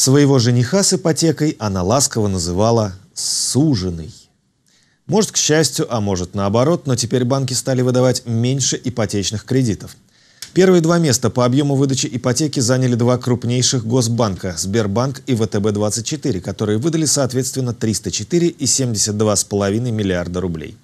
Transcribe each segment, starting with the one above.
Своего жениха с ипотекой она ласково называла «суженый». Может, к счастью, а может наоборот, но теперь банки стали выдавать меньше ипотечных кредитов. Первые два места по объему выдачи ипотеки заняли два крупнейших госбанка – Сбербанк и ВТБ-24, которые выдали, соответственно, 304 и 72,5 миллиарда рублей.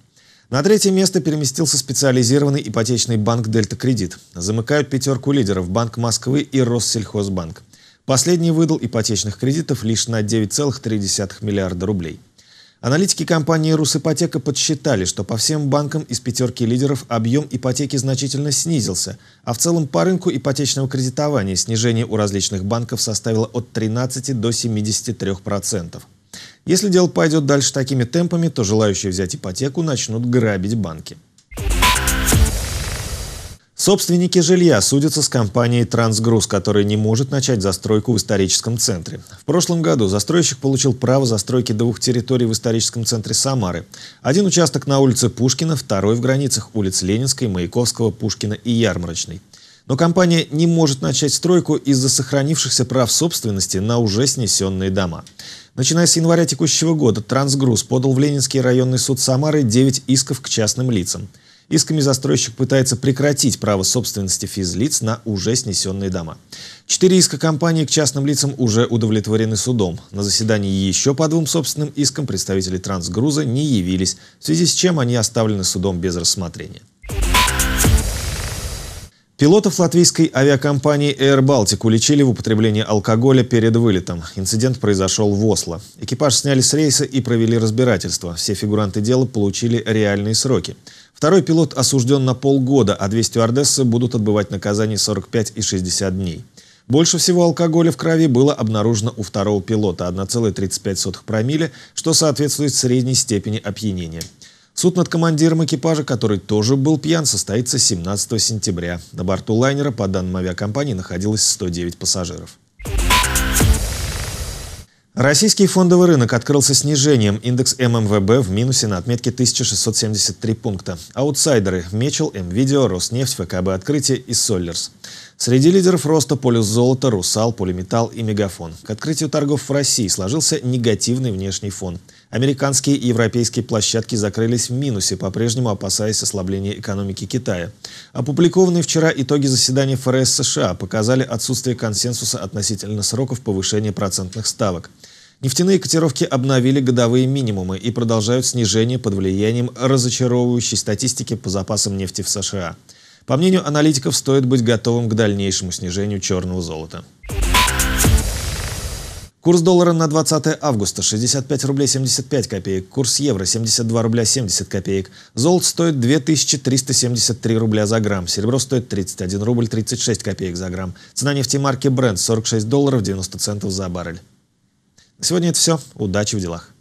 На третье место переместился специализированный ипотечный банк «Дельта Кредит». Замыкают пятерку лидеров – Банк Москвы и Россельхозбанк – Последний выдал ипотечных кредитов лишь на 9,3 миллиарда рублей. Аналитики компании «Русипотека» подсчитали, что по всем банкам из пятерки лидеров объем ипотеки значительно снизился, а в целом по рынку ипотечного кредитования снижение у различных банков составило от 13 до 73%. процентов. Если дело пойдет дальше такими темпами, то желающие взять ипотеку начнут грабить банки. Собственники жилья судятся с компанией «Трансгруз», которая не может начать застройку в историческом центре. В прошлом году застройщик получил право застройки двух территорий в историческом центре Самары. Один участок на улице Пушкина, второй в границах улиц Ленинской, Маяковского, Пушкина и Ярмарочной. Но компания не может начать стройку из-за сохранившихся прав собственности на уже снесенные дома. Начиная с января текущего года «Трансгруз» подал в Ленинский районный суд Самары 9 исков к частным лицам – Исками застройщик пытается прекратить право собственности физлиц на уже снесенные дома. Четыре иска компании к частным лицам уже удовлетворены судом. На заседании еще по двум собственным искам представители трансгруза не явились, в связи с чем они оставлены судом без рассмотрения. Пилотов латвийской авиакомпании Air Baltic уличили в употреблении алкоголя перед вылетом. Инцидент произошел в Осло. Экипаж сняли с рейса и провели разбирательство. Все фигуранты дела получили реальные сроки. Второй пилот осужден на полгода, а две стюардессы будут отбывать наказание 45 и 60 дней. Больше всего алкоголя в крови было обнаружено у второго пилота – 1,35 промилле, что соответствует средней степени опьянения. Суд над командиром экипажа, который тоже был пьян, состоится 17 сентября. На борту лайнера, по данным авиакомпании, находилось 109 пассажиров. Российский фондовый рынок открылся снижением. Индекс ММВБ в минусе на отметке 1673 пункта. Аутсайдеры – Мечел, МВидео, Роснефть, ФКБ «Открытие» и Соллерс. Среди лидеров роста – полюс золота, Русал, Полиметалл и Мегафон. К открытию торгов в России сложился негативный внешний фон – Американские и европейские площадки закрылись в минусе, по-прежнему опасаясь ослабления экономики Китая. Опубликованные вчера итоги заседания ФРС США показали отсутствие консенсуса относительно сроков повышения процентных ставок. Нефтяные котировки обновили годовые минимумы и продолжают снижение под влиянием разочаровывающей статистики по запасам нефти в США. По мнению аналитиков, стоит быть готовым к дальнейшему снижению черного золота. Курс доллара на 20 августа 65 рублей 75 копеек, курс евро 72 рубля 70 копеек, золото стоит 2373 рубля за грамм, серебро стоит 31 рубль 36 копеек за грамм, цена нефти марки Brent 46 долларов 90 центов за баррель. На сегодня это все. Удачи в делах.